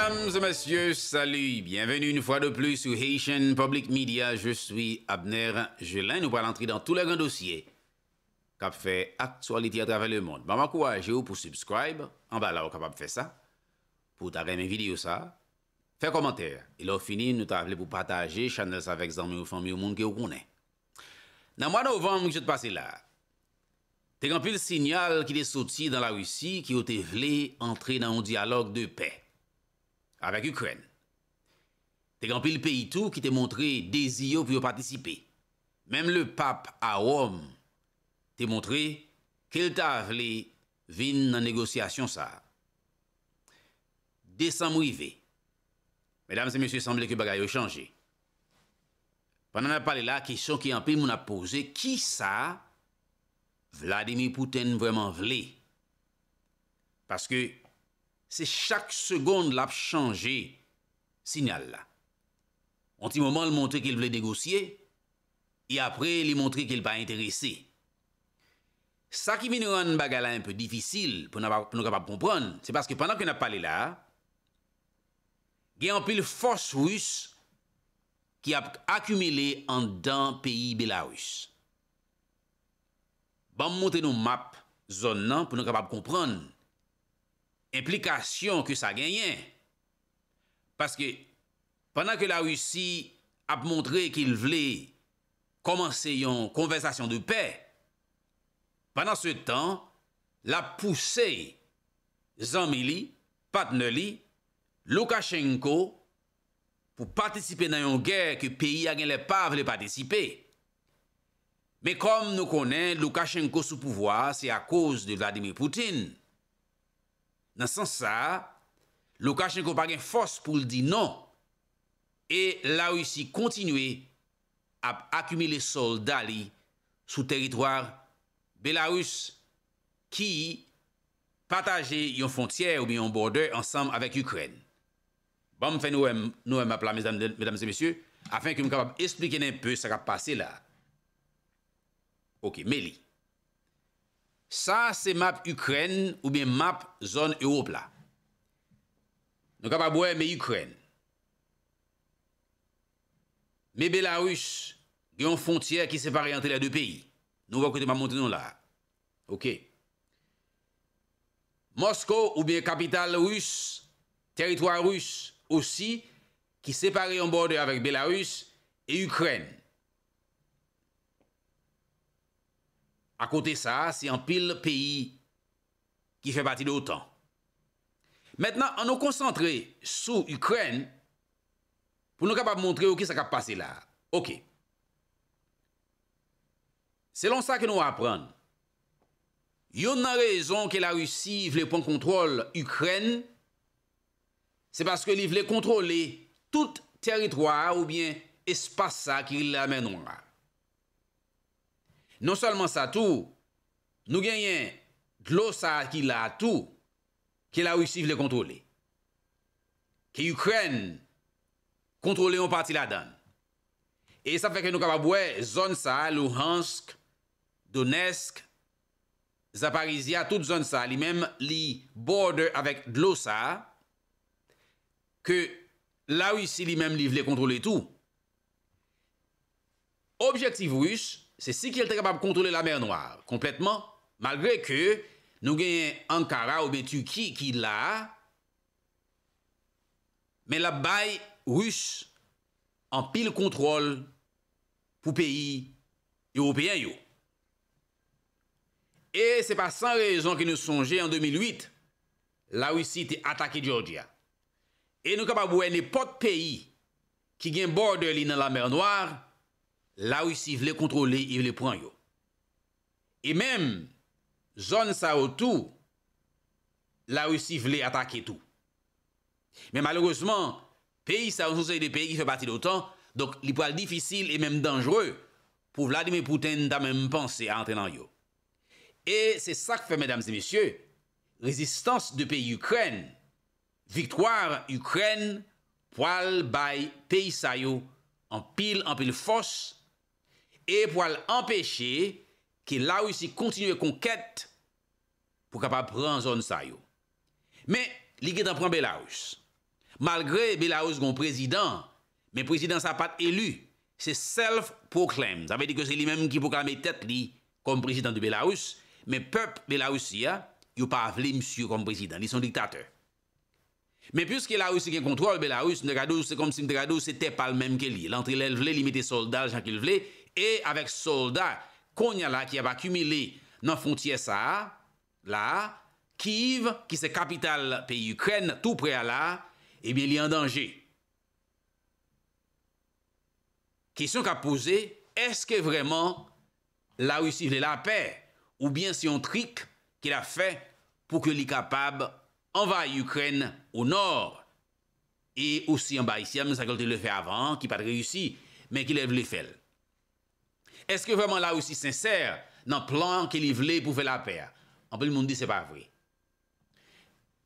Mesdames et messieurs, salut. Bienvenue une fois de plus sur Haitian Public Media. Je suis Abner Gelin. Nous allons entrer dans tous les grands dossiers qui fait actualité à travers le monde. Je vous vous pour subscribe. En bas là, vous capable de faire ça. Pour t'arrêter mes vidéos, ça. Fais commentaire. Et là, fini, nous t'appelons pour partager. Channel avec amis ou famille ou monde que vous connaissez. Dans le mois de novembre, je suis passé là. T'es grand le signal qui est sorti dans la Russie qui était voulu entrer dans un dialogue de paix avec l'Ukraine, Te pile pays tout qui te montre désir pour participer, même le pape à Rome te montré qu'il ta vle vin la négociation sa. Décembre Mesdames et messieurs, semble que changé. Pendant Pendant a la parlé la, qui qui anpe moun a posé qui ça, Vladimir Poutine vraiment voulait Parce que c'est chaque seconde a changé signal là. Un petit moment il montrait qu'il voulait négocier et après il montrer qu'il pas intéressé. Ça qui nous rend un peu difficile pour nous, comprendre, c'est parce que pendant qu'on a parlé là, il y a force russe qui a accumulé en dans pays Belarus. Bon monter nos maps, zone pour nous comprendre. implikasyon ke sa genyen. Paske, panan ke la Rusi ap montre ki il vle komanse yon konversasyon de pe, panan se tan, la pouse zanmili, patneli, Lukashenko, pou patisipe nan yon ger ke peyi agen le pa vle patisipe. Me kom nou konen, Lukashenko sou pouvoi, se a koz de Vladimir Poutine. Nan san sa, lo kache yon kompa gen fos pou li di nan. E la russi kontinwe ap akumile soldali sou teritwar be la russ ki pataje yon fontyer ou yon border ansam avèk Ukren. Bon m fè nou m ap la, mesdames et messieurs, afin ki m kap ap esplike nèm pè sa kap pase la. Ok, me li. Sa se map Ukren ou bie map zon Europe la. Nou ka pa bouè me Ukren. Me Belarus, gen yon fontyer ki separe yon telè de peyi. Nou wakote ma montenon la. Ok. Mosko ou bie kapital Rus, teritwa Rus osi, ki separe yon borde avèk Belarus e Ukren. A kote sa, se an pil peyi ki fe pati de otan. Metna, an nou konsantre sou Ukren pou nou kap ap montre ou ki sa kap pase la. Ok. Selon sa ki nou apren, yon nan rezon ki la Rusi vle pon kontrol Ukren, se paske li vle kontrole tout teritwa ou bien espasa ki li la menon la. Non salman sa tou, nou genyen glos sa ki la tou ki la Ouissi vle kontrole. Ki Ukren kontrole ou parti la dan. E sa feke nou kapabwe zon sa, Louhansk, Donetsk, Zaparizia, tout zon sa, li mem li border avek glos sa ke la Ouissi li mem li vle kontrole tou. Objektiv Rouche, Se si ki el te kapab kontrole la mer noire, Kompletman, Malgre ke nou gen Ankara ou Betuki ki la, Men la baye rus, An pil kontrol pou peyi, Yo ou peyen yo. E se pa san rezon ki nou sonje en 2008, La Rusi te atake Georgia. E nou kapab wè ne pot peyi, Ki gen border li nan la mer noire, E nou kapab wè ne pot peyi, la wisi vle kontrole i vle pran yo. E mem, zon sa wotou, la wisi vle atake tou. Men malouzman, peyi sa wonsouze de peyi ki fe pati dotan, donk li pwal difisil e mem dangere pou vladime pouten da mem panse a antenan yo. E se sak fe, medam se mesye, rezistans de peyi Ukren, viktwar Ukren, pwal bay peyi sa yo, an pil, an pil fosch, e pou al empèche ki Larousse y kontinuè konkèt pou ka pa pran zon sa yo. Men, li ke tan pran Belarousse. Malgre Belarousse kon prezidant, men prezidant sa pat elu, se self-proclame. Zavè di ke se li menm ki proclame tet li kon prezidant de Belarousse, men pep Belarousse y a, y ou pa vle msou kon prezidant, li son diktater. Men, plus ki Larousse y gen kontro, Belarousse ne kado se kom si ne kado se te pal menm ke li. L'antre lè l vle, li mette soldat jan ki l vle, et avec soldats qu'on a là qui a accumulé dans frontière ça là Kiev qui c'est capitale pays Ukraine tout près à là eh bien il est en danger. Question a posée est-ce que vraiment la Russie veut la paix ou bien c'est un trick qu'il a fait pour que les capable envahir l'Ukraine au nord et aussi en bas ici, mais ça été le fait avant, qui n'a pas réussi, mais qui lève les Est-ce que vraiment la Russie s'insère dans le plan qu'il y voulait pour faire la paix? En plus, le monde dit que ce n'est pas vrai.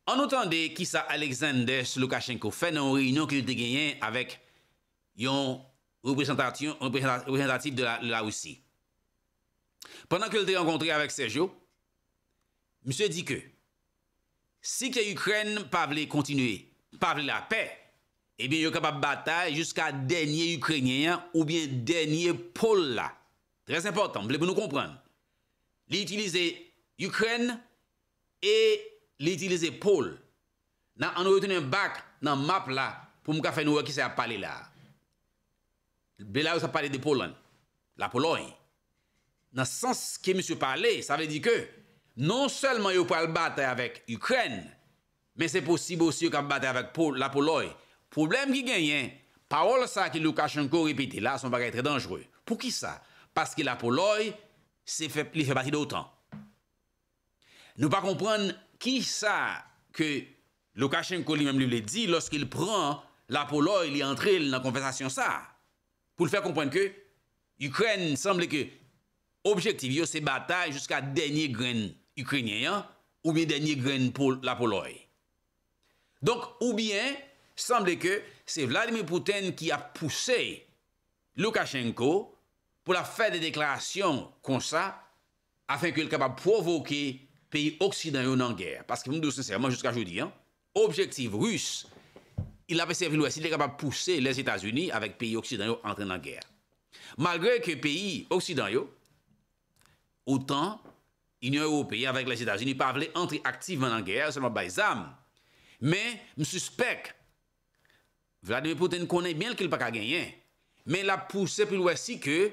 En outant des Kisa Aleksandes Lukashenko fait une réunion qui a été gagnée avec un représentatif de la Russie. Pendant que l'on a rencontré avec Sergio, Monsieur a dit que si Ukraine ne voulait pas continuer la paix, eh il n'y a pas de bataille jusqu'à dernier Ukrainiens ou dernier Polans. Très important, vle pou nou komprende. Li utilize Ukren e li utilize Pol. Na an nou retene un bak nan map la pou mou ka fè nou wè ki se ap pale la. Belè ou se pale de Pol an? La Poloy. Nan sens ki mè sè pale, sa vè di ke non sèlman yo pral bate avèk Ukren, men se posibò si yo kap bate avèk Pol, la Poloy. Problem ki genyen, paol sa ki Loukachenko repite la, son bagay trè dangereux. Po ki sa? paske la poloy li fe pati de otan. Nou pa kompren ki sa ke Loukachenko li mem li vle di loske il pran la poloy li antre nan konfesasyon sa pou l'fe kompren ke Ukraine sanble ke objektiv yo se batay jusqu'a denye gren ukrenyen ou bien denye gren pol la poloy. Donk ou bien sanble ke se Vladimir Pouten ki a pousse Loukachenko pour la faire des déclarations comme ça, afin qu'il soit capable de provoquer pays occidentaux en guerre. Parce que, nous, sincèrement, jusqu'à aujourd'hui, l'objectif hein, objectif russe, il avait servi l'Ouest, il est capable de pousser les États-Unis avec pays occidentaux dans en guerre. Malgré que pays occidentaux, autant l'Union européenne avec les États-Unis, pas voulu entrer activement en guerre, seulement par les Mais, je suspecte, Vladimir Poutine connaît bien qu'il n'a pas gagné, mais il a poussé plus l'Ouest que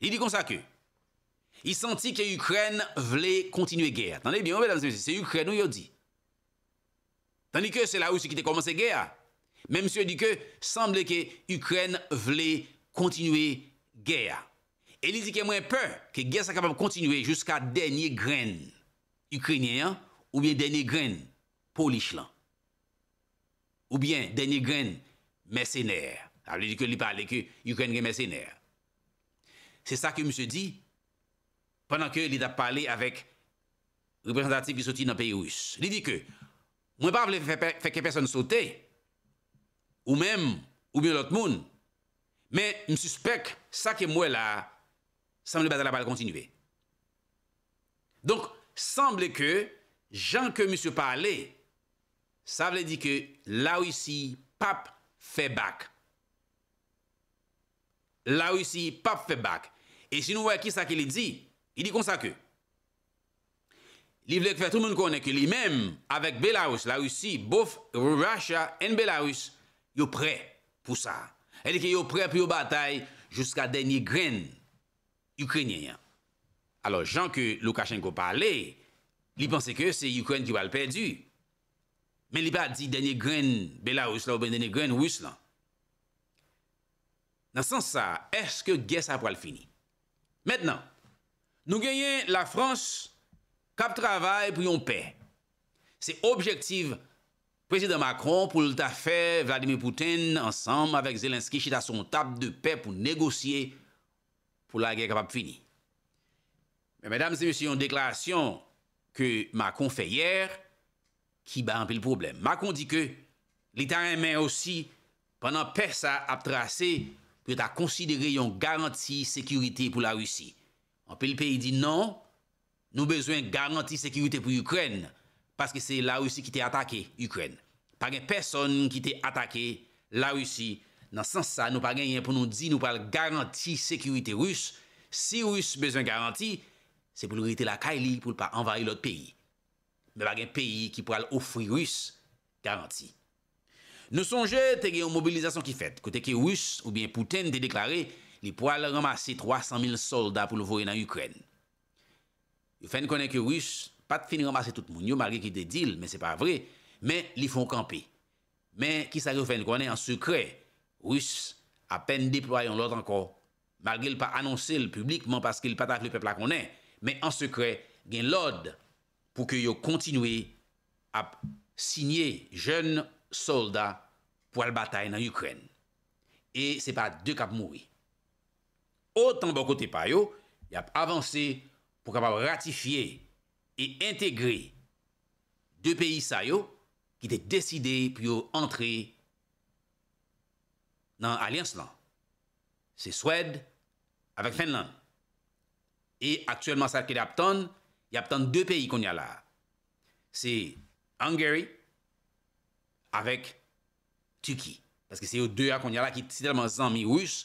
Il dit comme ça que, il sentit que l'Ukraine voulait continuer la guerre. Attendez bien, mesdames et messieurs, c'est l'Ukraine où il dit. Tandis que c'est là où qui a commencé la guerre. Mais monsieur dit que semble que l'Ukraine voulait continuer la guerre. Et il dit que moins peur que la guerre soit capable de continuer jusqu'à dernière graine ukrainienne ou bien dernier grain polish Ou bien dernier graine mercenaire. il dit que il parle que l'Ukraine est mercenaire. Se sa ke mse di, panan ke li da pale avek reprezentatif li soti nan peyi ou yus. Li di ke, mwen pa vle feke person sote, ou men, ou mwen lot moun, men msuspek sa ke mwe la, san mle baza la pale kontinive. Donk, sanble ke, jan ke mse pale, sa vle di ke, la ou yusi, pap fe bak. Donk, La russi pap fe bak. E si nou wè ki sa ke li di, li di kon sa ke. Li vlek fè tout moun konè ke li mèm avèk Belarus, la russi, both Russia and Belarus yo pre pou sa. Elè ke yo pre pou yo batay jouska denye gren ukrenyen. Alors, jan ke Loukachenko pale, li pense ke se ukren ki wal perdu. Men li pa di denye gren Belarus la ou ben denye gren Rus lan. Dans ce sens, ça, est-ce que la guerre ça Maintenant, nous gagnons la France cap travail pour on paix. C'est objectif président Macron pour le Vladimir Poutine ensemble avec Zelensky à son table de paix pour négocier pour la guerre capable finie. Mais mesdames et messieurs, une déclaration que Macron fait hier qui bat un le problème. Macron dit que l'État aimait aussi pendant paix ça a tracé Ve ta konsidere yon garanti sekirite pou la Rusi. An pe l peyi di nan, nou bezwen garanti sekirite pou Ukren. Paske se la Rusi ki te atake Ukren. Pagan person ki te atake la Rusi. Nan sans sa nou pagan yon pou nou di nou pal garanti sekirite Rus. Si Rus bezwen garanti, se pou lorite la Kaili pou l pa anvay l ot peyi. Me bagen peyi ki pou al ofri Rus garanti. Nou sonje te gen yon mobilizasyon ki fet, kote ke Rus ou bien Pouten te deklaré li pou al ramase 300.000 soldat pou louvoye nan Ukren. Yon fen konen ke Rus pat fin ramase tout moun yo, malge ki de dil, men se pa vre, men li fon kampe. Men ki sa gen yon fen konen, an sekre, Rus apen deploayon lòd anko, malge l pa anonse l publikman paske l patak le pepla konen, men an sekre gen lòd pou ke yon kontinwe ap sinye jen lòd soldat pou al batay nan Ukren. E se pa de kap moui. Otan bokote pa yo, yap avanse pou kap ap ratifiye e integre de peyi sa yo ki te deside pou yo antre nan alians lan. Se Swede avek Finland. E aktuelman sa ki de ap ton, yap ton de peyi kon ya la. Se Hungary avèk Tuki. Pèske se yo de akon yalak, si telman zanmi rous,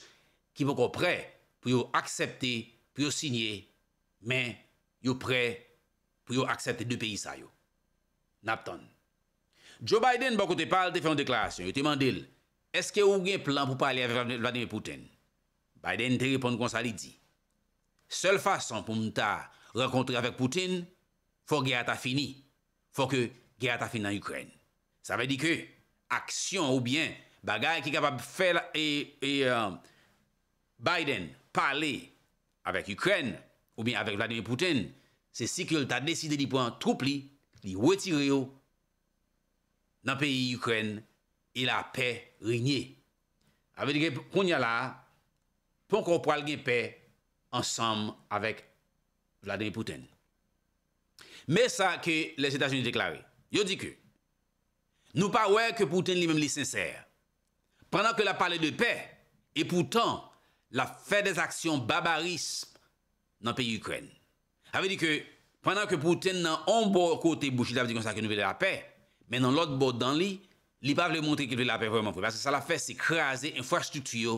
ki mò ko pre pou yo aksepte, pou yo sinye, men yo pre pou yo aksepte de peyi sa yo. Nap ton. Joe Biden bako bon te pal te fè yon deklasyon, yo te mandil, eske yon gen plan pou pali avè Vladimir Pouten? Biden te repon kon sa li di. Sèl fason pou mta rekontre avèk Pouten, fò gè atafini, fò kè gè atafini nan Ukreni. Sa ve di ke, aksyon ou bien, bagay ki kapab fèl e Biden pale avèk Ukraine ou bien avèk Vladimir Pouten, se si kèl ta deside li pou an troup li, li wè ti reyo nan peyi Ukraine, il apè renyè. A ve di ke, koun ya la, pou an kompral gen pey ansam avèk Vladimir Pouten. Me sa ke lè se tasyouni deklare, yo di ke... Nou pa wè ke pouten li mèm li sènsèr. Pèndan ke la pale de pè, e poutan la fè des aksyon babarism nan pè Ukren. A vè di ke, pèndan ke pouten nan an bò kote bouchi, la vè di kon sa ke nou vè de la pè, men nan lòt bò dan li, li pa vè le montre ke nou vè de la pè vè mè mè mè mè mè. Pè sa la fè s'ekrase infrastutuyo,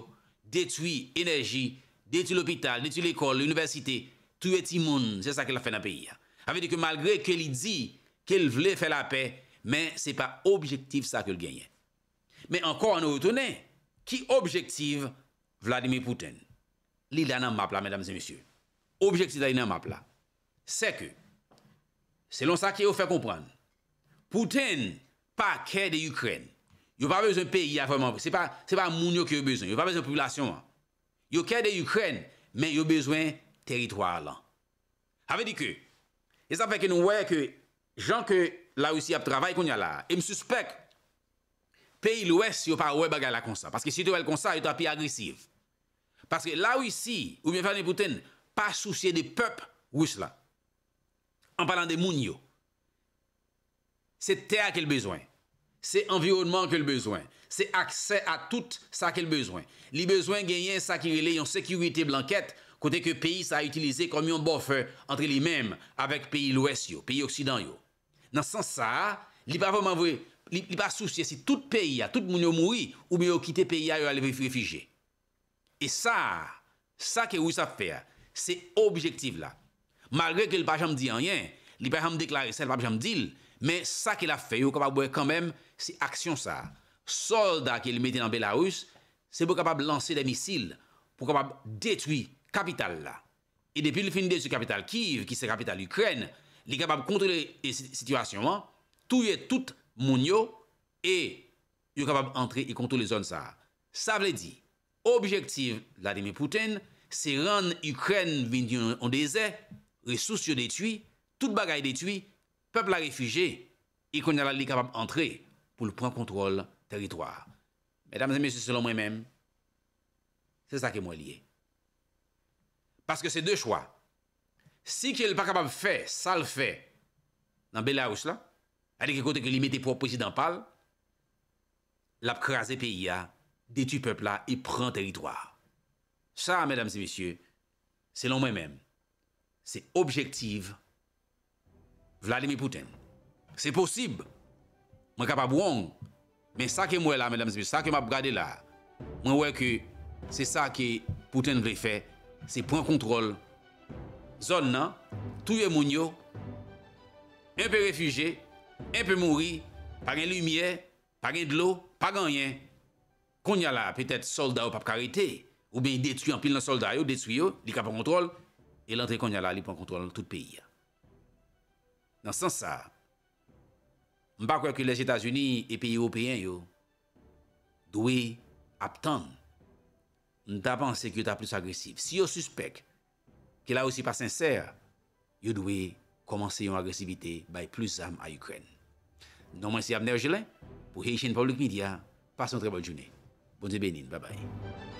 detwi enerji, detwi l'opital, detwi l'ekol, l'universite, tou eti moun, se sa ke la fè nan pè yè. A vè di ke malgré ke li di ke l vè fè la pè Men se pa objektiv sa ke l genye. Men ankor an nou retene, ki objektiv Vladimir Pouten? Li la nan map la, mesdames et messieurs. Objektiv la nan map la. Se ke, selon sa ki yo fè kompran, Pouten pa kè de Ukraine. Yo pa vez un peyi a vreman, se pa moun yo ki yo bezon, yo pa vez un poulasyon an. Yo kè de Ukraine, men yo bezon teritwa lan. Havè di ke, e sa fè ke nou wè ke, jan ke, La wisi ap travay kon yal la. E msuspek, peyi lwes yo pa wè bagay la konsa. Paske si tou wè l konsa, yo tou api agresiv. Paske la wisi, ou mwen fèrne pouten, pa souciye de pep wè s'la. An palan de moun yo. Se te akèl bezwen. Se environnement akèl bezwen. Se akse a tout sa akèl bezwen. Li bezwen genyen sa ki rele yon sekurite blanket, kote ke peyi sa a itilize kom yon bofe entre li mèm avèk peyi lwes yo, peyi oksidan yo. Nan san sa, li pa souciye si tout peyi a, tout moun yo moui, ou mi yo kite peyi a yo alevi refije. E sa, sa ke wou sa fè, se objektiv la. Malre ke li pa jam di anyen, li pa jam deklare se, li pa jam dil, men sa ke la fè, yo kapab wè kanmen, se aksyon sa. Solda ke li mette nan Belarus, se bo kapab lanse de misil, pou kapab detwi kapital la. E depi li fin de se kapital Kiev, ki se kapital Ukren, sont capable de contrôler la e situation, tout est tout est et capable d'entrer et contrôler les zones ça. veut dire, objectif Vladimir Poutine, c'est rendre l'Ukraine en désert, ressources détruites, tout bagaille détruit, peuple a réfugié, et qu'on a capable d'entrer pour le contrôle contrôle territoire. Mesdames et messieurs, selon moi-même, c'est ça qui est moi lié. Parce que c'est deux choix. Si ki el pa kapab fè, sa l fè, nan Belarouch la, ade ki kote ki li mette pro prezident pal, la pkrasè peyi ya, detu pepla, e pran teritoar. Sa, mèdames et messieurs, selon mè mèm, se objektiv, vlade mi pouten. Se posib, mè kapab wong, mè sa ke mwè la, mèdames et messieurs, sa ke mwè brade la, mè wè ki se sa ke pouten vlè fè, se pran kontrol, Zon nan, tou yon moun yo, yon pe refuge, yon pe mouri, pa gen lumiye, pa gen dlo, pa gen yon. Konya la, petet solda yo pap karite, ou ben detuyan pil nan solda yo, detuyo, li ka pan kontrol, e lantre konya la, li pan kontrol nan tout peyi. Nan sens sa, mba kwe ki les Etats-Unis e peyi yo peyen yo, dwe aptan, mta pan sekuta plus agresif. Si yo suspek, ke la ou si pa sincer, yon dwe komanse yon agresivite bay plus zarm a Ukren. Non mwen si Abner Jelen, pou Heishen Public Media, pasan trebol jounen. Bounse benin, bye bye.